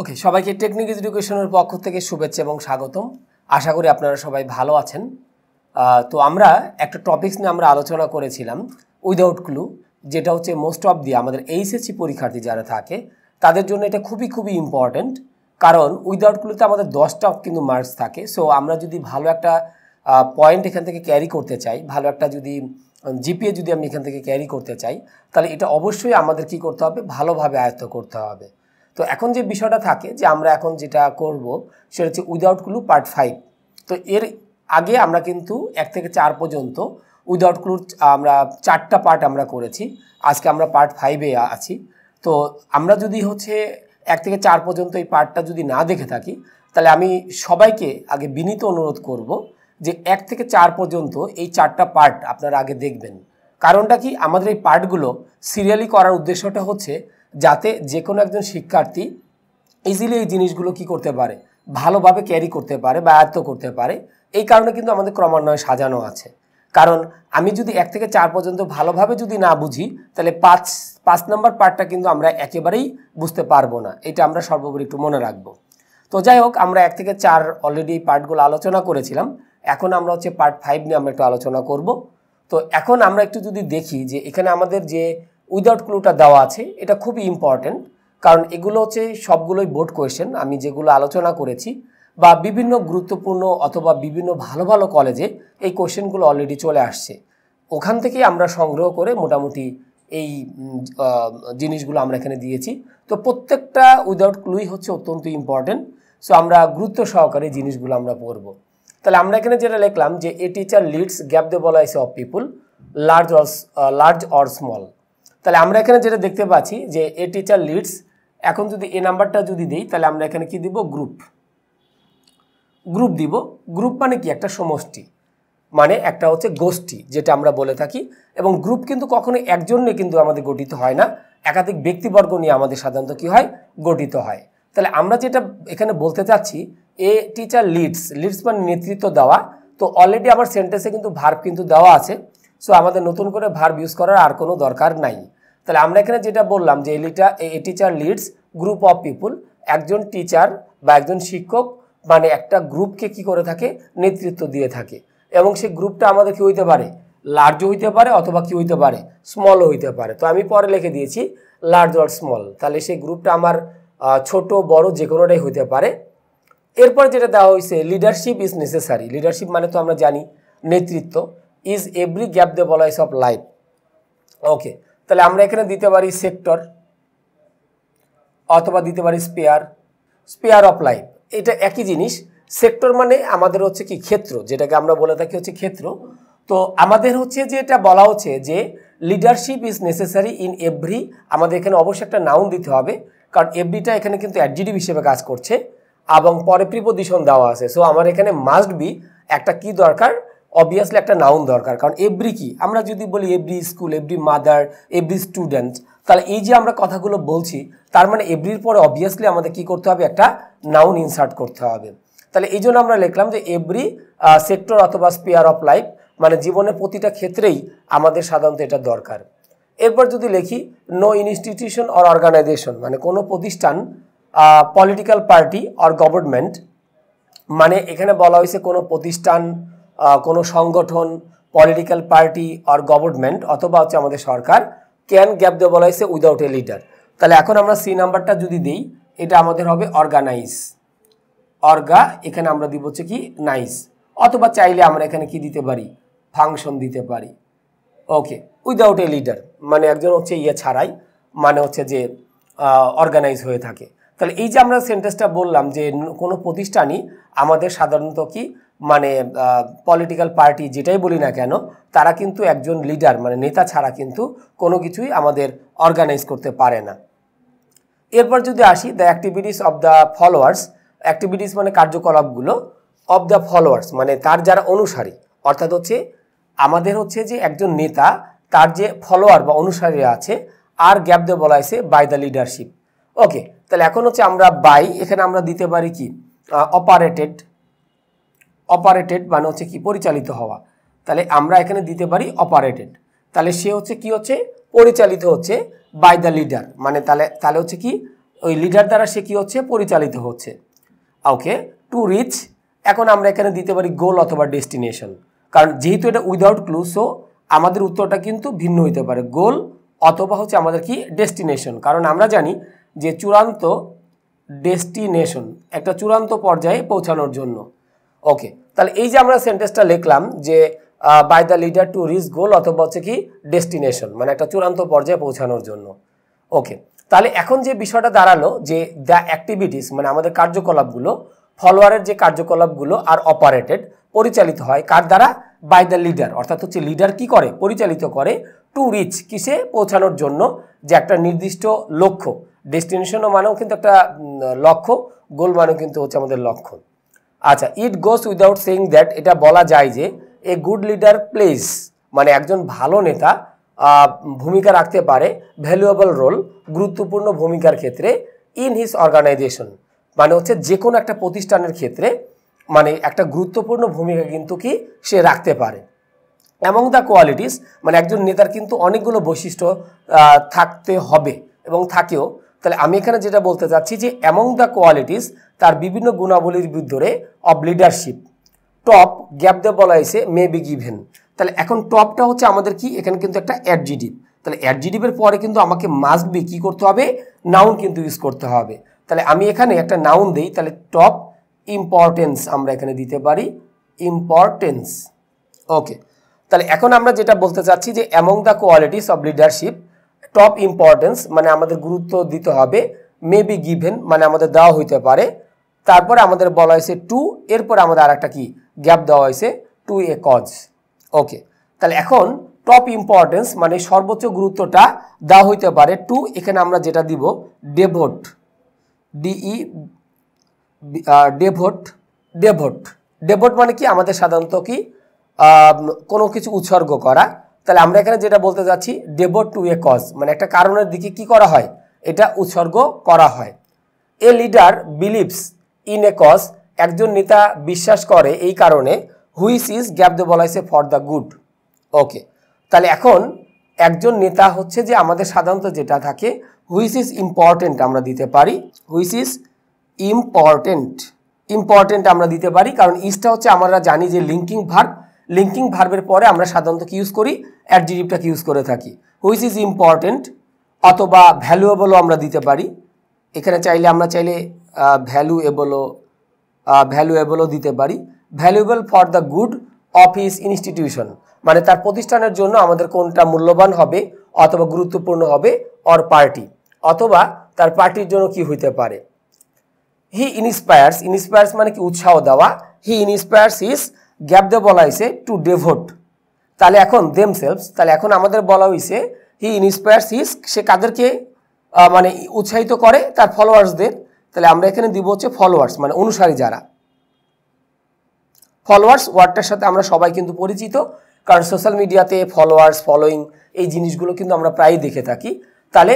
ওকে সবাইকে টেকনিক এডুকেশনের পক্ষ থেকে শুভেচ্ছা এবং স্বাগতম আশা করি আপনারা সবাই ভালো আছেন তো আমরা একটা টপিক্স নিয়ে আমরা আলোচনা করেছিলাম উইদাউট ক্লু যেটা হচ্ছে মোস্ট অফ দি আমাদের এইচএসসি পরীক্ষার্থী যারা থাকে তাদের জন্য এটা খুবই খুবই ইম্পর্ট্যান্ট কারণ উইদাউট ক্লুতে আমাদের দশটা কিন্তু মার্কস থাকে সো আমরা যদি ভালো একটা পয়েন্ট এখান থেকে ক্যারি করতে চাই ভালো একটা যদি জিপিএ যদি আমি এখান থেকে ক্যারি করতে চাই তাহলে এটা অবশ্যই আমাদের কি করতে হবে ভালোভাবে আয়ত্ত করতে হবে তো এখন যে বিষয়টা থাকে যে আমরা এখন যেটা করব সেটা হচ্ছে উইদাউট ক্লু পার্ট ফাইভ তো এর আগে আমরা কিন্তু এক থেকে চার পর্যন্ত উইদাউট ক্লুর আমরা চারটা পার্ট আমরা করেছি আজকে আমরা পার্ট ফাইভে আছি তো আমরা যদি হচ্ছে এক থেকে চার পর্যন্ত এই পার্টটা যদি না দেখে থাকি তাহলে আমি সবাইকে আগে বিনীত অনুরোধ করব যে এক থেকে চার পর্যন্ত এই চারটা পার্ট আপনারা আগে দেখবেন কারণটা কি আমাদের এই পার্টগুলো সিরিয়ালি করার উদ্দেশ্যটা হচ্ছে যাতে যে কোনো একজন শিক্ষার্থী ইজিলি এই জিনিসগুলো কি করতে পারে ভালোভাবে ক্যারি করতে পারে বা আয়ত্ত করতে পারে এই কারণে কিন্তু আমাদের ক্রমান্বয়ে সাজানো আছে কারণ আমি যদি এক থেকে চার পর্যন্ত ভালোভাবে যদি না বুঝি তাহলে পাঁচ পাঁচ নম্বর পার্টটা কিন্তু আমরা একেবারেই বুঝতে পারবো না এটা আমরা সর্বোপরি একটু মনে রাখবো তো যাই হোক আমরা এক থেকে চার অলরেডি পার্টগুলো আলোচনা করেছিলাম এখন আমরা হচ্ছে পার্ট ফাইভ নিয়ে আমরা একটু আলোচনা করব তো এখন আমরা একটু যদি দেখি যে এখানে আমাদের যে উইদাউট ক্লুটা দেওয়া আছে এটা খুবই ইম্পর্ট্যান্ট কারণ এগুলো হচ্ছে সবগুলোই বোর্ড কোয়েশ্চেন আমি যেগুলো আলোচনা করেছি বা বিভিন্ন গুরুত্বপূর্ণ অথবা বিভিন্ন ভালো ভালো কলেজে এই কোয়েশ্চেনগুলো অলরেডি চলে আসছে ওখান থেকে আমরা সংগ্রহ করে মোটামুটি এই জিনিসগুলো আমরা এখানে দিয়েছি তো প্রত্যেকটা উইদাউট ক্লুই হচ্ছে অত্যন্ত ইম্পর্টেন্ট সো আমরা গুরুত্ব সহকারে জিনিসগুলো আমরা পড়ব তাহলে আমরা এখানে যেটা লিখলাম যে a teacher leads gap the বলাইস of people large or large or small তাহলে আমরা এখানে যেটা দেখতে পাচ্ছি যে এ টিচার লিডস এখন যদি এ নাম্বারটা যদি দিই তাহলে আমরা এখানে কি দিব গ্রুপ গ্রুপ দিব গ্রুপ মানে কি একটা সমষ্টি মানে একটা হচ্ছে গোষ্ঠী যেটা আমরা বলে থাকি এবং গ্রুপ কিন্তু কখনো একজনে কিন্তু আমাদের গঠিত হয় না একাধিক ব্যক্তিবর্গ নিয়ে আমাদের সাধারণত কি হয় গঠিত হয় তাহলে আমরা যেটা এখানে বলতে চাচ্ছি এ টিচার লিডস লিডস মানে নেতৃত্ব দেওয়া তো অলরেডি আমার সেন্টেন্সে কিন্তু ভার্ব কিন্তু দেওয়া আছে সো আমাদের নতুন করে ভার্ব ইউজ করার আর কোনো দরকার নাই তাহলে আমরা এখানে যেটা বললাম যে এলিটা a teacher leads group of people একজন টিচার বা একজন শিক্ষক মানে একটা গ্রুপকে কি করে থাকে নেতৃত্ব দিয়ে থাকে এবং সেই গ্রুপটা আমাদের কী হইতে পারে লার্জও হইতে পারে অথবা কি হইতে পারে স্মলও হইতে পারে তো আমি পরে লিখে দিয়েছি লার্জ অর স্মল তাহলে সেই গ্রুপটা আমার ছোট বড় যে কোনোটাই হইতে পারে এরপর যেটা দেওয়া হয়েছে লিডারশিপ ইজ নেসেসারি লিডারশিপ মানে তো আমরা জানি নেতৃত্ব ইজ এভরি গ্যাপ দ্য বলাইস অফ লাইফ ওকে তাহলে আমরা এখানে দিতে পারি সেক্টর অথবা দিতে পারি স্পেয়ার স্পেয়ার অফ লাইফ এটা একই জিনিস সেক্টর মানে আমাদের হচ্ছে কি ক্ষেত্র যেটাকে আমরা বলে থাকি হচ্ছে ক্ষেত্র তো আমাদের হচ্ছে যে এটা বলা হচ্ছে যে leadership is necessary in every আমাদের এখানে অবশ্যই একটা নাউন দিতে হবে কারণ এভরিটা এখানে কিন্তু অ্যাডজিটিভ হিসেবে কাজ করছে এবং পরে প্রিপোজিশন দেওয়া আছে সো আমার এখানে মাস্ট বি একটা কি দরকার অবভিয়াসলি একটা নাউন দরকার কারণ এভরি কি আমরা যদি বলি every school every mother every student তাহলে এই যে আমরা কথাগুলো বলছি তার মানে এভরির পরে অবভিয়াসলি আমাদের কি করতে হবে একটা নাউন ইনসার্ট করতে হবে তাহলে এই জন্য আমরা লিখলাম যে এভরি সেক্টর অথবা স্পেয়ার অফ লাইফ মানে জীবনের প্রতিটা ক্ষেত্রেই আমাদের সাধারণত এটা দরকার এরপর যদি লিখি নো ইনস্টিটিউশন অর অর্গানাইজেশন মানে কোনো প্রতিষ্ঠান পলিটিক্যাল পার্টি অর গভর্নমেন্ট মানে এখানে বলা হয়েছে কোনো প্রতিষ্ঠান কোনো সংগঠন পলিটিক্যাল পার্টি অর গভর্নমেন্ট অথবা হচ্ছে আমাদের সরকার ক্যান গ্যাপ দেওয়া বলা হয়েছে উইদাউট এ লিডার তাহলে এখন আমরা সি নাম্বারটা যদি দিই এটা আমাদের হবে অর্গানাইজ অর্গা এখানে আমরা দিব হচ্ছে কি নাইস অথবা চাইলে আমরা এখানে কি দিতে পারি ফাংশন দিতে পারি ওকে উইদাউট এ লিডার মানে একজন হচ্ছে ইয়ে ছাড়াই মানে হচ্ছে যে অর্গানাইজ হয়ে থাকে তাহলে এই যে আমরা সেন্টেন্সটা বললাম যে কোনো প্রতিষ্ঠানই আমাদের সাধারণত কি মানে পলিটিক্যাল পার্টি যেটাই বলি না কেন তারা কিন্তু একজন লিডার মানে নেতা ছাড়া কিন্তু কোনো কিছুই আমাদের অর্গানাইজ করতে পারে না এরপর যদি আসি the activities of the followers activities মানে কার্যকলাপগুলো অব দ্য ফলোয়ার্স মানে তার যারা অনুসারী অর্থাৎ হচ্ছে আমাদের হচ্ছে যে একজন নেতা তার যে ফলোয়ার বা অনুসারী আছে আর গ্যাপ দিয়ে বলা হয়েছে বাই দ্য লিডারশিপ ওকে তাহলে এখন হচ্ছে আমরা বাই এখানে আমরা দিতে পারি কি অপারেটেড অপারেটেড মানে হচ্ছে কি পরিচালিত হওয়া তাহলে আমরা এখানে দিতে পারি অপারেটেড তাহলে সে হচ্ছে কি হচ্ছে পরিচালিত হচ্ছে বাই দ্য লিডার মানে তাহলে তাহলে হচ্ছে কি ওই লিডার দ্বারা সে কি হচ্ছে পরিচালিত হচ্ছে ওকে টু রিচ এখন আমরা এখানে দিতে পারি গোল অথবা ডেস্টিনেশন কারণ যেহেতু এটা উইদাউট ক্লু সো আমাদের উত্তরটা কিন্তু ভিন্ন হইতে পারে গোল অথবা হচ্ছে আমাদের কি ডেস্টিনেশন কারণ আমরা জানি যে চূড়ান্ত ডেস্টিনেশন একটা চূড়ান্ত পর্যায়ে পৌঁছানোর জন্য ওকে তাহলে এই যে আমরা সেন্টেন্সটা লিখলাম যে by the leader to reach goal অথবা হচ্ছে কি ডেস্টিনেশন মানে একটা চূড়ান্ত পর্যায়ে পৌঁছানোর জন্য ওকে তাহলে এখন যে বিষয়টা দাঁড়ালো যে দ্য অ্যাক্টিভিটিস মানে আমাদের কার্যকলাপগুলো ফলোয়ারের যে কার্যকলাপগুলো আর অপারেটেড পরিচালিত হয় কার দ্বারা বাই দ্য লিডার অর্থাৎ হচ্ছে লিডার কি করে পরিচালিত করে টু রিচ কিসে পৌঁছানোর জন্য যে একটা নির্দিষ্ট লক্ষ্য ডেস্টিনেশনও মানেও কিন্তু একটা লক্ষ্য গোল মানেও কিন্তু হচ্ছে আমাদের লক্ষ্য আচ্ছা it goes without saying that এটা বলা যায় যে এ গুড লিডার প্লেস মানে একজন ভালো নেতা ভূমিকা রাখতে পারে ভ্যালুয়েবল রোল গুরুত্বপূর্ণ ভূমিকার ক্ষেত্রে ইন হিজ অর্গানাইজেশন মানে হচ্ছে যে কোনো একটা প্রতিষ্ঠানের ক্ষেত্রে মানে একটা গুরুত্বপূর্ণ ভূমিকা কিন্তু কি সে রাখতে পারে অ্যামং দ্য কোয়ালিটিস মানে একজন নেতার কিন্তু অনেকগুলো বৈশিষ্ট্য থাকতে হবে এবং থাকেও তাহলে আমি এখানে যেটা বলতে চাচ্ছি যে অ্যামং দ্য কোয়ালিটিস তার বিভিন্ন গুণাবলীর ভিতরে অব লিডারশিপ টপ গ্যাপ দিয়ে বলা হয়েছে মে বি গিভেন তাহলে এখন টপটা হচ্ছে আমাদের কি এখানে কিন্তু একটা অ্যাডজিটিভ তাহলে অ্যাডজিটিভের পরে কিন্তু আমাকে মাস্ট বি কী করতে হবে নাউন কিন্তু ইউজ করতে হবে তাহলে আমি এখানে একটা নাউন দিই তাহলে টপ ইম্পর্টেন্স আমরা এখানে দিতে পারি ইম্পর্টেন্স ওকে তাহলে এখন আমরা যেটা বলতে চাচ্ছি যে among the qualities of leadership top importance মানে আমাদের গুরুত্ব দিতে হবে মে বি গিভেন মানে আমাদের দেওয়া হইতে পারে তারপরে আমাদের বলা হয়েছে টু এরপরে আমাদের আর একটা কি গ্যাপ দেওয়া হয়েছে টু এ কজ ওকে তাহলে এখন টপ ইম্পর্টেন্স মানে সর্বোচ্চ গুরুত্বটা দেওয়া হইতে পারে টু এখানে আমরা যেটা দিব ডেভোট ডিই ডেভোট ডেভোট ডেভোট মানে কি আমাদের সাধারণত কি কোনো কিছু উৎসর্গ করা তাহলে আমরা এখানে যেটা বলতে যাচ্ছি ডেভোট টু এ কজ মানে একটা কারণের দিকে কি করা হয় এটা উৎসর্গ করা হয় a leader believes in a cause একজন নেতা বিশ্বাস করে এই কারণে হুইস ইজ গ্যাপ দ্য বলাইসে ফর দ্য গুড ওকে তাহলে এখন একজন নেতা হচ্ছে যে আমাদের সাধারণত যেটা থাকে হুইস ইজ ইম্পর্টেন্ট আমরা দিতে পারি হুইস ইজ ইম্পর্টেন্ট ইম্পর্টেন্ট আমরা দিতে পারি কারণ ইসটা হচ্ছে আমরা জানি যে লিঙ্কিং ভার্ব লিঙ্কিং ভার্বের পরে আমরা সাধারণত কি ইউজ করি অ্যাডজেটিভটাকে ইউজ করে থাকি হুইচ ইজ ইম্পর্টেন্ট অথবা ভ্যালুয়েবলও আমরা দিতে পারি এখানে চাইলে আমরা চাইলে ভ্যালুয়েবলও ভ্যালুয়েবলও দিতে পারি valuable for the good of his institution মানে তার প্রতিষ্ঠানের জন্য আমাদের কোনটা মূল্যবান হবে অথবা গুরুত্বপূর্ণ হবে অর পার্টি অথবা তার পার্টির জন্য কি হইতে পারে হি ইনস্পায়ার্স ইনস্পায়ার্স মানে কি উৎসাহ দেওয়া হি ইনস্পায়ার্স ইজ গ্যাপ দিয়ে বলা হয়েছে টু ডেভোট তাহলে এখন দেম সেলভস তাহলে এখন আমাদের বলা হয়েছে হি ইনস্পায়ার্স হিস সে কাদেরকে মানে উৎসাহিত করে তার ফলোয়ার্সদের তাহলে আমরা এখানে দিব হচ্ছে ফলোয়ার্স মানে অনুসারী যারা ফলোয়ার্স ওয়ার্ডটার সাথে আমরা সবাই কিন্তু পরিচিত কারণ সোশ্যাল মিডিয়াতে ফলোয়ার্স ফলোয়িং এই জিনিসগুলো কিন্তু আমরা প্রায়ই দেখে থাকি তাহলে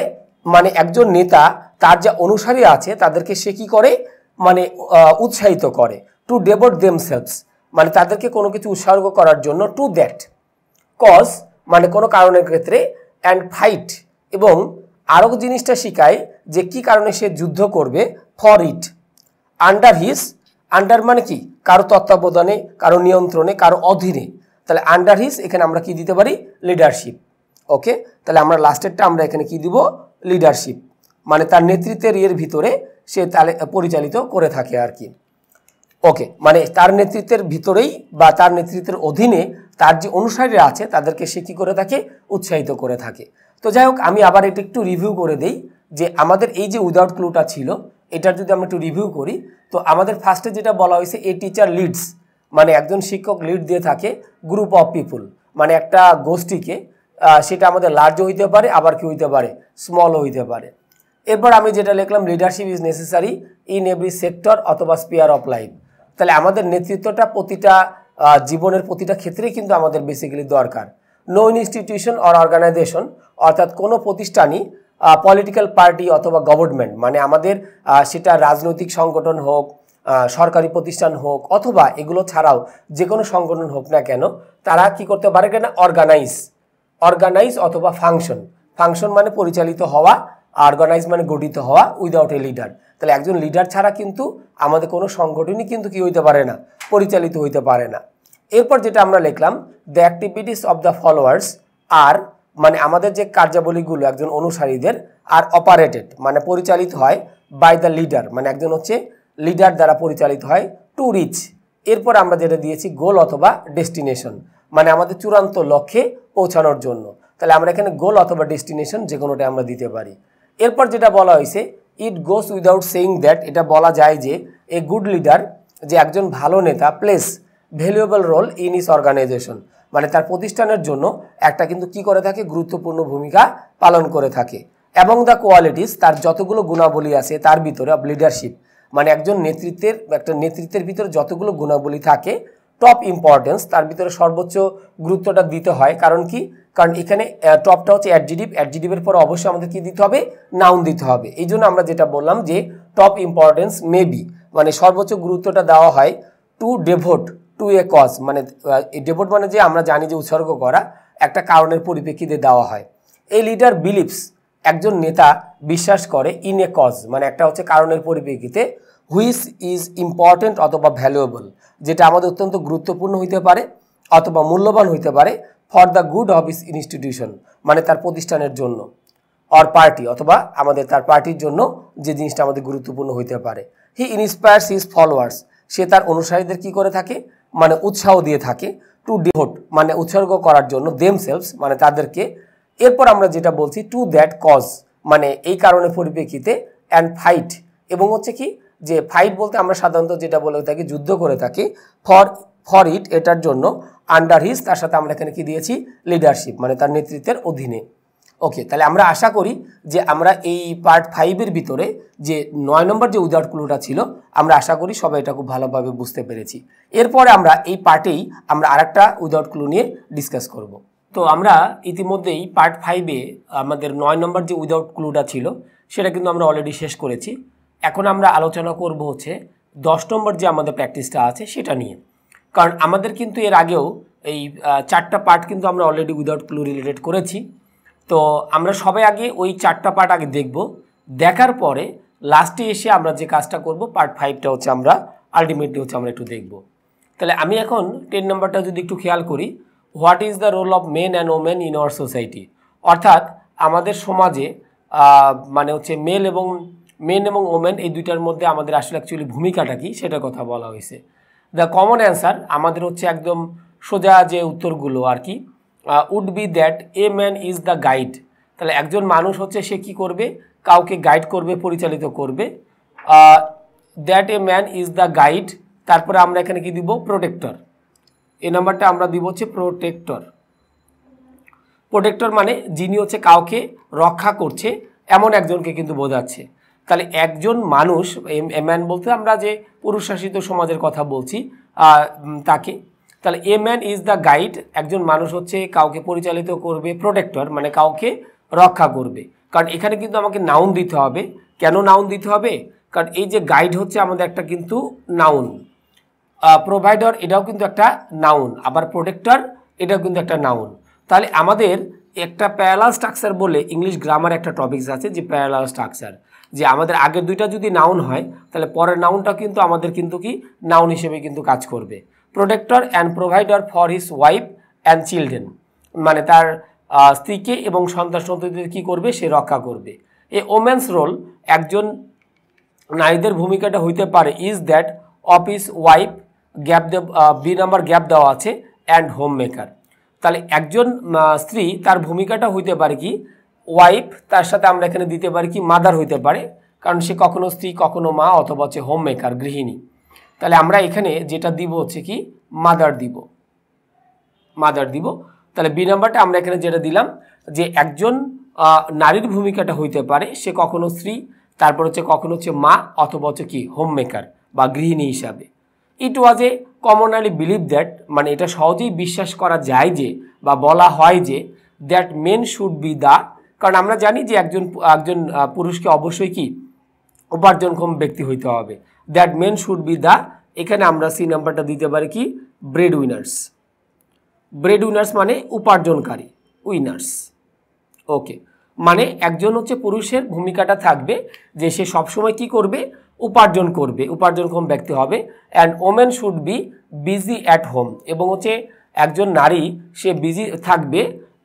মানে একজন নেতা তার যা অনুসারী আছে তাদেরকে সে কী করে মানে উৎসাহিত করে টু দেম সেলভস মানে তাদেরকে কোনো কিছু উৎসর্গ করার জন্য টু দ্যাট কজ মানে কোনো কারণের ক্ষেত্রে অ্যান্ড ফাইট এবং আরও জিনিসটা শিখায় যে কি কারণে সে যুদ্ধ করবে for it under his under মানে কি কারো তত্ত্বাবধানে কারো নিয়ন্ত্রণে কারো অধীনে তাহলে আন্ডার হিস এখানে আমরা কি দিতে পারি লিডারশিপ ওকে তাহলে আমরা লাস্টেরটা আমরা এখানে কি দিব লিডারশিপ মানে তার নেতৃত্বের ইয়ের ভিতরে সে তাহলে পরিচালিত করে থাকে আর কি ওকে মানে তার নেতৃত্বের ভিতরেই বা তার নেতৃত্বের অধীনে তার যে অনুসারীরা আছে তাদেরকে সে কী করে থাকে উৎসাহিত করে থাকে তো যাই হোক আমি আবার এটা একটু রিভিউ করে দেই যে আমাদের এই যে উইদাউট ক্লুটা ছিল এটার যদি আমরা একটু রিভিউ করি তো আমাদের ফার্স্টে যেটা বলা হয়েছে এ টিচার লিডস মানে একজন শিক্ষক লিড দিয়ে থাকে গ্রুপ অফ পিপুল মানে একটা গোষ্ঠীকে সেটা আমাদের লার্জও হইতে পারে আবার কি হইতে পারে স্মল হইতে পারে এরপর আমি যেটা লিখলাম leadership is necessary in every sector অথবা স্পিয়ার অফ লাইফ তাহলে আমাদের নেতৃত্বটা প্রতিটা জীবনের প্রতিটা ক্ষেত্রেই কিন্তু আমাদের বেসিক্যালি দরকার নো ইনস্টিটিউশন অর অর্গানাইজেশন অর্থাৎ কোনো প্রতিষ্ঠানই পলিটিক্যাল পার্টি অথবা গভর্নমেন্ট মানে আমাদের সেটা রাজনৈতিক সংগঠন হোক সরকারি প্রতিষ্ঠান হোক অথবা এগুলো ছাড়াও যে কোনো সংগঠন হোক না কেন তারা কি করতে পারে কেন অর্গানাইজ অর্গানাইজ অথবা ফাংশন ফাংশন মানে পরিচালিত হওয়া অর্গানাইজ মানে গঠিত হওয়া উইদাউট এ লিডার তাহলে একজন লিডার ছাড়া কিন্তু আমাদের কোনো সংগঠনই কিন্তু কি হইতে পারে না পরিচালিত হইতে পারে না এরপর যেটা আমরা লিখলাম the activities of the followers আর মানে আমাদের যে কার্যাবলীগুলো একজন অনুসারীদের আর অপারেটেড মানে পরিচালিত হয় বাই দ্য লিডার মানে একজন হচ্ছে লিডার দ্বারা পরিচালিত হয় টু রিচ এরপর আমরা যেটা দিয়েছি গোল অথবা ডেস্টিনেশন মানে আমাদের চূড়ান্ত লক্ষ্যে পৌঁছানোর জন্য তাহলে আমরা এখানে গোল অথবা ডেস্টিনেশন যে কোনোটা আমরা দিতে পারি এরপর যেটা বলা হয়েছে it goes without saying that এটা বলা যায় যে এ গুড লিডার যে একজন ভালো নেতা plays valuable role in his organisation মানে তার প্রতিষ্ঠানের জন্য একটা কিন্তু কি করে থাকে গুরুত্বপূর্ণ ভূমিকা পালন করে থাকে এবং দ্য কোয়ালিটিস তার যতগুলো গুণাবলী আছে তার ভিতরে অব লিডারশিপ মানে একজন নেতৃত্বের একটা নেতৃত্বের ভিতরে যতগুলো গুণাবলী থাকে টপ ইম্পর্টেন্স তার ভিতরে সর্বোচ্চ গুরুত্বটা দিতে হয় কারণ কি কারণ এখানে টপটা হচ্ছে অ্যাডজিডিভ অ্যাডজিটিভের পরে অবশ্যই আমাদের কি দিতে হবে নাউন দিতে হবে এই জন্য আমরা যেটা বললাম যে টপ ইম্পর্টেন্স মেবি মানে সর্বোচ্চ গুরুত্বটা দেওয়া হয় to devote to a cause মানে ডেভোট মানে যে আমরা জানি যে উৎসর্গ করা একটা কারণের পরিপ্রেক্ষিতে দেওয়া হয় এই লিডার বিলিপস একজন নেতা বিশ্বাস করে ইন এ কজ মানে একটা হচ্ছে কারণের পরিপ্রেক্ষিতে হুইচ ইজ ইম্পর্ট্যান্ট অথবা ভ্যালুয়েবল যেটা আমাদের অত্যন্ত গুরুত্বপূর্ণ হইতে পারে অথবা মূল্যবান হইতে পারে for the good of his institution মানে তার প্রতিষ্ঠানের জন্য অর পার্টি অথবা আমাদের তার পার্টির জন্য যে জিনিসটা আমাদের গুরুত্বপূর্ণ হইতে পারে হি ইন্সপায়ার্স ইজ ফলোয়ার্স সে তার অনুসারীদের কি করে থাকে মানে উৎসাহ দিয়ে থাকে টু ডিভোট মানে উৎসর্গ করার জন্য দেমসেলস মানে তাদেরকে এরপর আমরা যেটা বলছি টু দ্যাট কজ মানে এই কারণে পরিপ্রেক্ষিতে অ্যান্ড ফাইট এবং হচ্ছে কি যে ফাইট বলতে আমরা সাধারণত যেটা বলে থাকি যুদ্ধ করে থাকি ফর ফর ইট এটার জন্য আন্ডার হিস তার সাথে আমরা এখানে কি দিয়েছি লিডারশিপ মানে তার নেতৃত্বের অধীনে ওকে তাহলে আমরা আশা করি যে আমরা এই পার্ট ফাইভের ভিতরে যে নয় নম্বর যে উদাহরণগুলোটা ছিল আমরা আশা করি সবাই এটা খুব ভালোভাবে বুঝতে পেরেছি এরপরে আমরা এই পার্টেই আমরা আরেকটা উদাহরণগুলো নিয়ে ডিসকাস করব। তো আমরা ইতিমধ্যেই পার্ট ফাইভে আমাদের নয় নম্বর যে উইদাউট ক্লুটা ছিল সেটা কিন্তু আমরা অলরেডি শেষ করেছি এখন আমরা আলোচনা করব হচ্ছে দশ নম্বর যে আমাদের প্র্যাকটিসটা আছে সেটা নিয়ে কারণ আমাদের কিন্তু এর আগেও এই চারটা পার্ট কিন্তু আমরা অলরেডি উইদাউট ক্লু রিলেটেড করেছি তো আমরা সবাই আগে ওই চারটা পার্ট আগে দেখব দেখার পরে লাস্টে এসে আমরা যে কাজটা করব পার্ট ফাইভটা হচ্ছে আমরা আলটিমেটলি হচ্ছে আমরা একটু দেখব তাহলে আমি এখন টেন নাম্বারটা যদি একটু খেয়াল করি what is the role of men and women in our society অর্থাৎ আমাদের সমাজে মানে হচ্ছে মেল এবং মেন এবং ওমেন এই দুইটার মধ্যে আমাদের আসলে অ্যাকচুয়ালি ভূমিকাটা কী সেটা কথা বলা হয়েছে দ্য কমন অ্যান্সার আমাদের হচ্ছে একদম সোজা যে উত্তরগুলো আর কি would be that a man is the guide তাহলে একজন মানুষ হচ্ছে সে কি করবে কাউকে গাইড করবে পরিচালিত করবে that a man is the guide তারপরে আমরা এখানে কি দিব প্রোটেক্টর এ নাম্বারটা আমরা দিব হচ্ছে প্রোটেক্টর প্রোটেক্টর মানে যিনি হচ্ছে কাউকে রক্ষা করছে এমন একজনকে কিন্তু বোঝাচ্ছে তাহলে একজন মানুষ এ ম্যান বলতে আমরা যে পুরুষশাসিত সমাজের কথা বলছি তাকে তাহলে a man is the guide একজন মানুষ হচ্ছে কাউকে পরিচালিত করবে প্রোটেক্টর মানে কাউকে রক্ষা করবে কারণ এখানে কিন্তু আমাকে নাউন দিতে হবে কেন নাউন দিতে হবে কারণ এই যে গাইড হচ্ছে আমাদের একটা কিন্তু নাউন প্রোভাইডার এটাও কিন্তু একটা নাউন আবার প্রোটেক্টর এটাও কিন্তু একটা নাউন তাহলে আমাদের একটা প্যারালাল স্ট্রাকচার বলে ইংলিশ গ্রামার একটা টপিকস আছে যে প্যারালাল স্ট্রাকচার যে আমাদের আগের দুইটা যদি নাউন হয় তাহলে পরের নাউনটা কিন্তু আমাদের কিন্তু কি নাউন হিসেবে কিন্তু কাজ করবে protector and provider for his wife and children মানে তার স্ত্রীকে এবং সন্তান সন্ততিদের কী করবে সে রক্ষা করবে এ ওমেন্স রোল একজন নারীদের ভূমিকাটা হইতে পারে is that of his wife gap B number gap দেওয়া আছে অ্যান্ড হোম মেকার তাহলে একজন স্ত্রী তার ভূমিকাটা হইতে পারে কি ওয়াইফ তার সাথে আমরা এখানে দিতে পারি কি মাদার হইতে পারে কারণ সে কখনো স্ত্রী কখনো মা অথবা হচ্ছে হোম মেকার গৃহিণী তাহলে আমরা এখানে যেটা দিব হচ্ছে কি মাদার দিব মাদার দিব তাহলে বি নাম্বারটা আমরা এখানে যেটা দিলাম যে একজন নারীর ভূমিকাটা হইতে পারে সে কখনো স্ত্রী তারপর হচ্ছে কখনো হচ্ছে মা অথবা হচ্ছে কি হোম মেকার বা গৃহিণী হিসাবে ইট ওয়াজ এ কমনালি বিলিভ দ্যাট মানে এটা সহজেই বিশ্বাস করা যায় যে বা বলা হয় যে that men should be the কারণ আমরা জানি যে একজন একজন পুরুষকে অবশ্যই কি উপার্জনক্ষম ব্যক্তি হইতে হবে that men should be the এখানে আমরা সি নাম্বারটা দিতে পারি কি ব্রেড উইনার্স ব্রেড উইনার্স মানে উপার্জনকারী উইনার্স ওকে মানে একজন হচ্ছে পুরুষের ভূমিকাটা থাকবে যে সে সবসময় কি করবে উপার্জন করবে উপার্জনক্ষম ব্যক্তি হবে and women should be busy at home এবং হচ্ছে একজন নারী সে বিজি থাকবে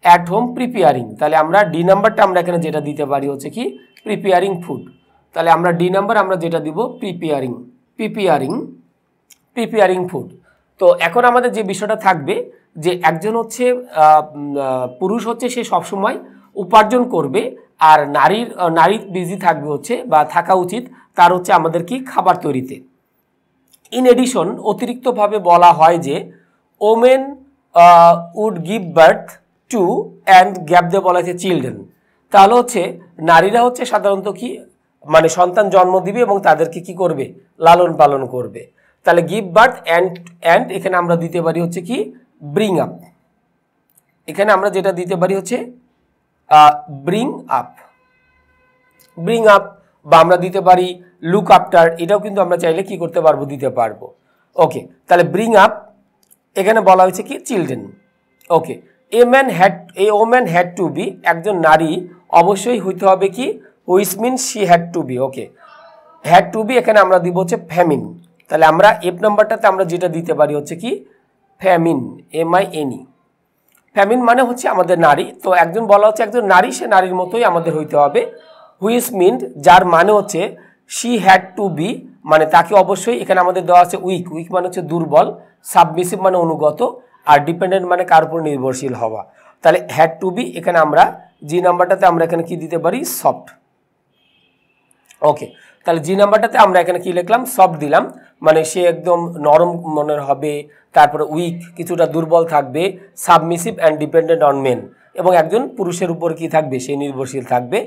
অ্যাট হোম প্রিপেয়ারিং তাহলে আমরা ডি নাম্বারটা আমরা এখানে যেটা দিতে পারি হচ্ছে কি প্রিপেয়ারিং ফুড তাহলে আমরা ডি নাম্বার আমরা যেটা দিব প্রিপেয়ারিং প্রিপেয়ারিং প্রিপেয়ারিং ফুড তো এখন আমাদের যে বিষয়টা থাকবে যে একজন হচ্ছে পুরুষ হচ্ছে সে সবসময় উপার্জন করবে আর নারীর নারী বিজি থাকবে হচ্ছে বা থাকা উচিত তার হচ্ছে আমাদের কি খাবার তৈরিতে ইন এডিশন অতিরিক্তভাবে বলা হয় যে women would give birth to and gap দিয়ে বলা হয়েছে চিলড্রেন তাহলে হচ্ছে নারীরা হচ্ছে সাধারণত কি মানে সন্তান জন্ম দিবে এবং তাদেরকে কি করবে লালন পালন করবে তাহলে গিভ বার্থ অ্যান্ড অ্যান্ড এখানে আমরা দিতে পারি হচ্ছে কি ব্রিং আপ এখানে আমরা যেটা দিতে পারি হচ্ছে ব্রিং আপ ব্রিং আপ বা আমরা দিতে পারি লুক আপটার এটাও কিন্তু আমরা চাইলে কি করতে পারবো দিতে পারবো ওকে তাহলে ব্রিং আপ এখানে বলা হয়েছে কি children okay a man had a woman had to be একজন নারী অবশ্যই হইতে হবে কি which mean she had to be okay had to be এখানে আমরা দিব হচ্ছে ফ্যামিন তাহলে আমরা এফ নাম্বারটাতে আমরা যেটা দিতে পারি হচ্ছে কি feminine am I any feminine মানে হচ্ছে আমাদের নারী তো একজন বলা হচ্ছে একজন নারী সে নারীর মতোই আমাদের হইতে হবে হুইচ মিন যার মানে হচ্ছে শি হ্যাড টু বি মানে তাকে অবশ্যই এখানে আমাদের দেওয়া আছে উইক উইক মানে হচ্ছে দুর্বল সাবমিসিভ মানে অনুগত আর ডিপেন্ডেন্ট মানে কার উপর নির্ভরশীল হওয়া তাহলে হ্যাড টু বি এখানে আমরা জি নাম্বারটাতে আমরা এখানে কি দিতে পারি সফট ওকে তাহলে জি নাম্বারটাতে আমরা এখানে কি লিখলাম সফট দিলাম মানে সে একদম নরম মনের হবে তারপরে উইক কিছুটা দুর্বল থাকবে submissive and dependent on men এবং একজন পুরুষের উপর কি থাকবে সে নির্ভরশীল থাকবে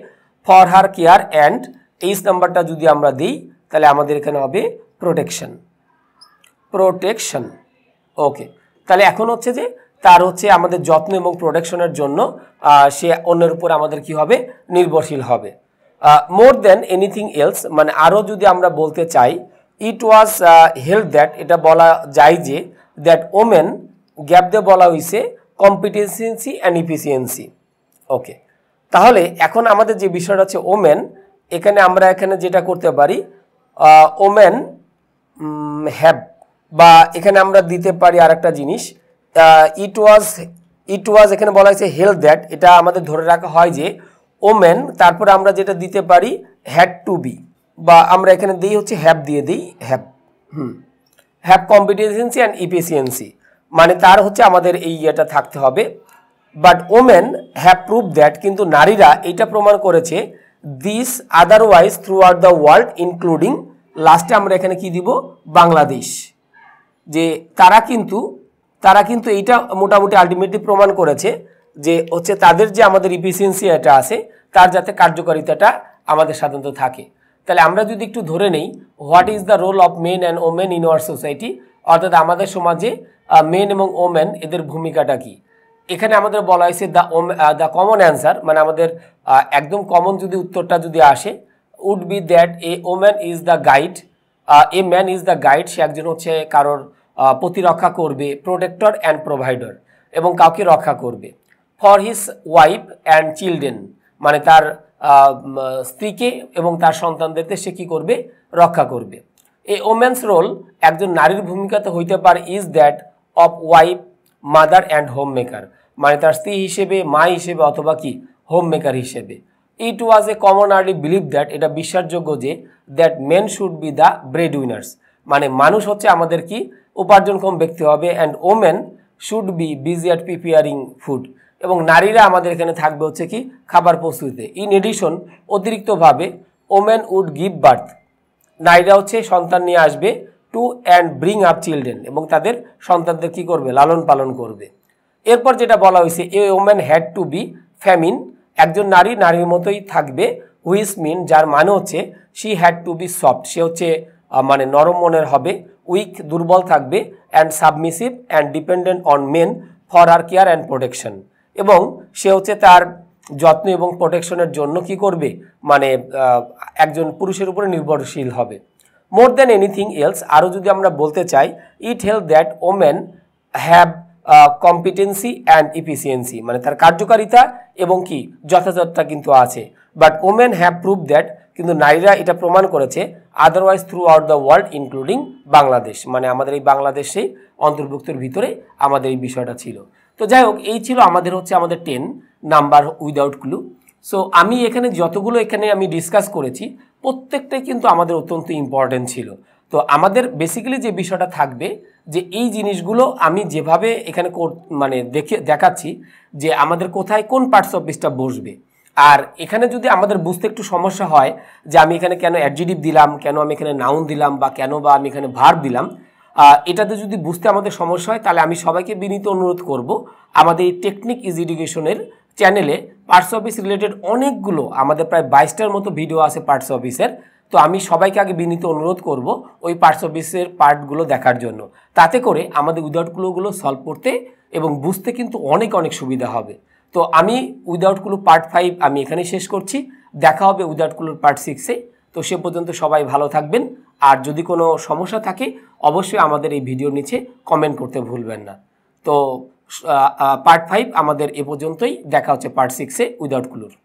ফর হার কেয়ার অ্যান্ড এই নাম্বারটা যদি আমরা দিই তাহলে আমাদের এখানে হবে প্রোটেকশন প্রোটেকশন ওকে তাহলে এখন হচ্ছে যে তার হচ্ছে আমাদের যত্ন এবং প্রোডাকশনের জন্য সে অন্যের উপর আমাদের কি হবে নির্ভরশীল হবে মোর দেন এনিথিং এলস মানে আরও যদি আমরা বলতে চাই ইট ওয়াজ হেল্প দ্যাট এটা বলা যায় যে দ্যাট ওমেন গ্যাপ দিয়ে বলা হয়েছে কম্পিটেন্সিয়েন্সি অ্যান্ড ইফিসিয়েন্সি ওকে তাহলে এখন আমাদের যে বিষয়টা হচ্ছে ওমেন এখানে আমরা এখানে যেটা করতে পারি ওমেন হ্যাভ বা এখানে আমরা দিতে পারি আর একটা জিনিস ইট ওয়াজ ইট ওয়াজ এখানে বলা হয়েছে হেল দ্যাট এটা আমাদের ধরে রাখা হয় যে ওমেন তারপরে আমরা যেটা দিতে পারি হ্যাড টু বি বা আমরা এখানে দিই হচ্ছে হ্যাপ দিয়ে দিই হ্যাপ hmm have competency and efficiency মানে তার হচ্ছে আমাদের এই ইয়েটা থাকতে হবে but women have prove that কিন্তু নারীরা এটা প্রমাণ করেছে this otherwise throughout the world including লাস্টে আমরা এখানে কি দিব বাংলাদেশ যে তারা কিন্তু তারা কিন্তু এইটা মোটামুটি আলটিমেটলি প্রমাণ করেছে যে হচ্ছে তাদের যে আমাদের ইফিসিয়েন্সি এটা আছে তার যাতে কার্যকারিতাটা আমাদের সাধারণত থাকে তাহলে আমরা যদি একটু ধরে নেই what is the role of men and women in our society অর্থাৎ আমাদের সমাজে মেন এবং ওমেন এদের ভূমিকাটা কী এখানে আমাদের বলা হয়েছে the um the common answer মানে আমাদের একদম কমন যদি উত্তরটা যদি আসে would be that a woman is the guide a man is the guide সে একজন হচ্ছে কারোর প্রতিরক্ষা করবে প্রোটেক্টর অ্যান্ড প্রোভাইডার এবং কাউকে রক্ষা করবে for his wife and children মানে তার স্ত্রীকে এবং তার সন্তানদেরকে সে কী করবে রক্ষা করবে এ ওমেন্স রোল একজন নারীর ভূমিকাতে হইতে পারে is that of wife mother and homemaker মানে তার স্ত্রী হিসেবে মা হিসেবে অথবা কি হোম মেকার হিসেবে it was a common early believe that এটা বিশ্বাসযোগ্য যে that men should be the breadwinners মানে মানুষ হচ্ছে আমাদের কি উপার্জনক্ষম ব্যক্তি হবে and women should be busy at preparing food এবং নারীরা আমাদের এখানে থাকবে হচ্ছে কি খাবার প্রস্তুতিতে ইন এডিশন অতিরিক্তভাবে ওমেন উড গিভ বার্থ নারীরা হচ্ছে সন্তান নিয়ে আসবে to and bring up children এবং তাদের সন্তানদের কি করবে লালন পালন করবে এরপর যেটা বলা হয়েছে a women had to be feminine একজন নারী নারীর মতোই থাকবে হুইস মিন যার মানে হচ্ছে she had to be soft সে হচ্ছে মানে নরম মনের হবে উইক দুর্বল থাকবে and submissive and dependent on men for her care and protection এবং সে হচ্ছে তার যত্ন এবং প্রোটেকশনের জন্য কি করবে মানে একজন পুরুষের উপরে নির্ভরশীল হবে মোর দ্যান এনিথিং এলস আরও যদি আমরা বলতে চাই it help that women have competency and efficiency মানে তার কার্যকারিতা এবং কি যথাযথটা কিন্তু আছে but women have prove that কিন্তু নারীরা এটা প্রমাণ করেছে otherwise throughout the world including Bangladesh মানে আমাদের এই বাংলাদেশেই অন্তর্ভুক্তর ভিতরে আমাদের এই বিষয়টা ছিল তো যাই হোক এই ছিল আমাদের হচ্ছে আমাদের ten number without clue so আমি এখানে যতগুলো এখানে আমি ডিসকাস করেছি প্রত্যেকটাই কিন্তু আমাদের অত্যন্ত ইম্পর্টেন্ট ছিল তো আমাদের বেসিক্যালি যে বিষয়টা থাকবে যে এই জিনিসগুলো আমি যেভাবে এখানে মানে দেখে দেখাচ্ছি যে আমাদের কোথায় কোন পার্টস অফ বসবে আর এখানে যদি আমাদের বুঝতে একটু সমস্যা হয় যে আমি এখানে কেন অ্যাডজিটিভ দিলাম কেন আমি এখানে নাউন দিলাম বা কেন বা আমি এখানে ভার দিলাম এটাতে যদি বুঝতে আমাদের সমস্যা হয় তাহলে আমি সবাইকে বিনীত অনুরোধ করব আমাদের এই টেকনিক ইজ এডুকেশনের চ্যানেলে পার্টস অফিস রিলেটেড অনেকগুলো আমাদের প্রায় বাইশটার মতো ভিডিও আছে পার্টস অফিসের তো আমি সবাইকে আগে বিনীত অনুরোধ করব ওই পার্টস অফিসের পার্টগুলো দেখার জন্য তাতে করে আমাদের উদাহরণগুলোগুলো সলভ করতে এবং বুঝতে কিন্তু অনেক অনেক সুবিধা হবে তো আমি উইদাউট কুলু পার্ট ফাইভ আমি এখানে শেষ করছি দেখা হবে উইদাউট কুলুর পার্ট সিক্সে তো সে পর্যন্ত সবাই ভালো থাকবেন আর যদি কোনো সমস্যা থাকে অবশ্যই আমাদের এই ভিডিওর নিচে কমেন্ট করতে ভুলবেন না তো পার্ট ফাইভ আমাদের এ পর্যন্তই দেখা হচ্ছে পার্ট সিক্সে উইদাউট কুলুর